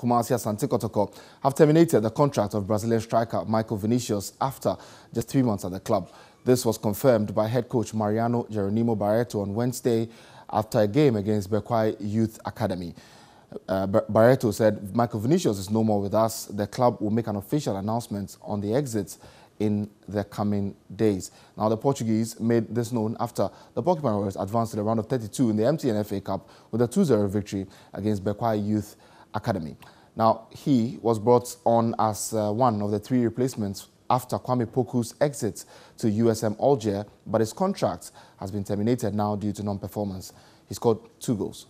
Kumasi Santico have terminated the contract of Brazilian striker Michael Vinicius after just three months at the club. This was confirmed by head coach Mariano Geronimo Barreto on Wednesday after a game against Bekwai Youth Academy. Uh, Barreto said Michael Vinicius is no more with us. The club will make an official announcement on the exits in the coming days. Now, the Portuguese made this known after the Porcupine Warriors advanced to the round of 32 in the MTN FA Cup with a 2-0 victory against Bekwai Youth Academy. Now, he was brought on as uh, one of the three replacements after Kwame Poku's exit to USM Alger, but his contract has been terminated now due to non-performance. He scored two goals